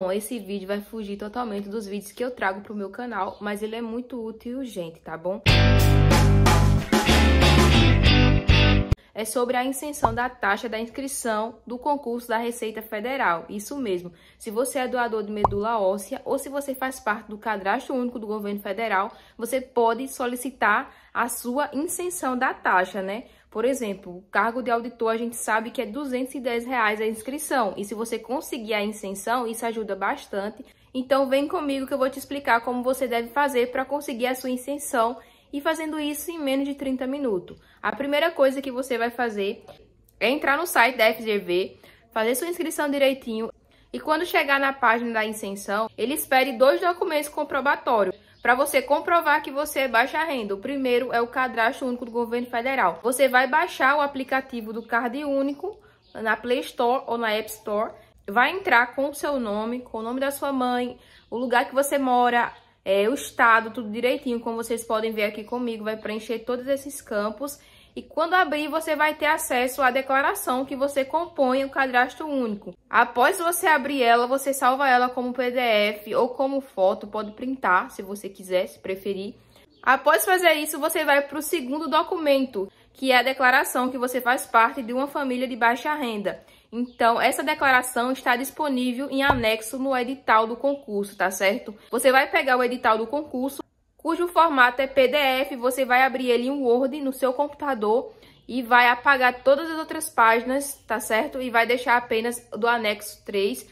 Bom, esse vídeo vai fugir totalmente dos vídeos que eu trago pro meu canal, mas ele é muito útil, gente, tá bom? é sobre a isenção da taxa da inscrição do concurso da Receita Federal. Isso mesmo. Se você é doador de medula óssea ou se você faz parte do cadastro único do governo federal, você pode solicitar a sua isenção da taxa, né? Por exemplo, o cargo de auditor a gente sabe que é R$ 210,00 reais a inscrição. E se você conseguir a isenção, isso ajuda bastante. Então vem comigo que eu vou te explicar como você deve fazer para conseguir a sua isenção e fazendo isso em menos de 30 minutos. A primeira coisa que você vai fazer é entrar no site da FGV, fazer sua inscrição direitinho e quando chegar na página da isenção, ele espere dois documentos comprobatórios para você comprovar que você é baixa renda. O primeiro é o cadastro único do governo federal. Você vai baixar o aplicativo do Card Único na Play Store ou na App Store, vai entrar com o seu nome, com o nome da sua mãe, o lugar que você mora, é, o estado, tudo direitinho, como vocês podem ver aqui comigo, vai preencher todos esses campos. E quando abrir, você vai ter acesso à declaração que você compõe o cadastro único. Após você abrir ela, você salva ela como PDF ou como foto, pode printar, se você quiser, se preferir. Após fazer isso, você vai para o segundo documento, que é a declaração que você faz parte de uma família de baixa renda. Então, essa declaração está disponível em anexo no edital do concurso, tá certo? Você vai pegar o edital do concurso, cujo formato é PDF, você vai abrir ele em Word no seu computador e vai apagar todas as outras páginas, tá certo? E vai deixar apenas do anexo 3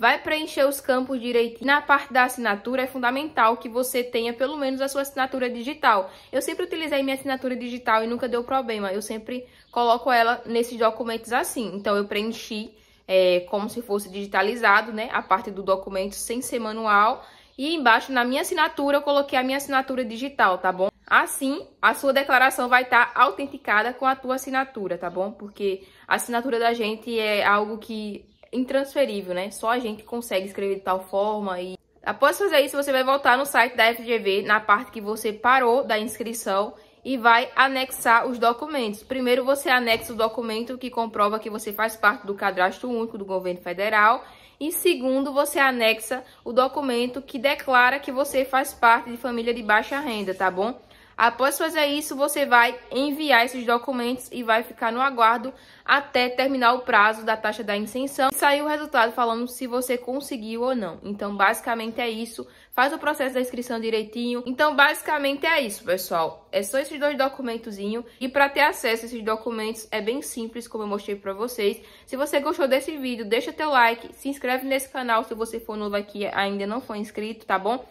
vai preencher os campos direitinho. Na parte da assinatura, é fundamental que você tenha pelo menos a sua assinatura digital. Eu sempre utilizei minha assinatura digital e nunca deu problema. Eu sempre coloco ela nesses documentos assim. Então, eu preenchi é, como se fosse digitalizado, né? A parte do documento sem ser manual. E embaixo, na minha assinatura, eu coloquei a minha assinatura digital, tá bom? Assim, a sua declaração vai estar tá autenticada com a tua assinatura, tá bom? Porque a assinatura da gente é algo que intransferível, né? Só a gente consegue escrever de tal forma e... Após fazer isso, você vai voltar no site da FGV, na parte que você parou da inscrição e vai anexar os documentos. Primeiro você anexa o documento que comprova que você faz parte do cadastro único do governo federal e segundo você anexa o documento que declara que você faz parte de família de baixa renda, tá bom? Após fazer isso, você vai enviar esses documentos e vai ficar no aguardo até terminar o prazo da taxa da isenção e sair o resultado falando se você conseguiu ou não. Então, basicamente é isso. Faz o processo da inscrição direitinho. Então, basicamente é isso, pessoal. É só esses dois documentozinhos. E para ter acesso a esses documentos é bem simples, como eu mostrei para vocês. Se você gostou desse vídeo, deixa teu like, se inscreve nesse canal se você for novo aqui ainda não foi inscrito, tá bom?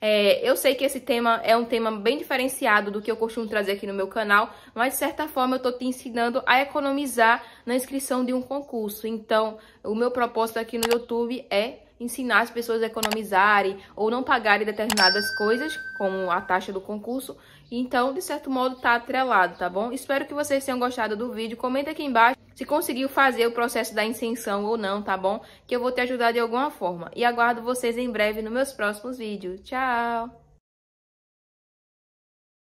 É, eu sei que esse tema é um tema bem diferenciado do que eu costumo trazer aqui no meu canal, mas de certa forma eu estou te ensinando a economizar na inscrição de um concurso. Então, o meu propósito aqui no YouTube é ensinar as pessoas a economizarem ou não pagarem determinadas coisas, como a taxa do concurso. Então, de certo modo, tá atrelado, tá bom? Espero que vocês tenham gostado do vídeo. Comenta aqui embaixo se conseguiu fazer o processo da isenção ou não, tá bom? Que eu vou te ajudar de alguma forma. E aguardo vocês em breve nos meus próximos vídeos. Tchau!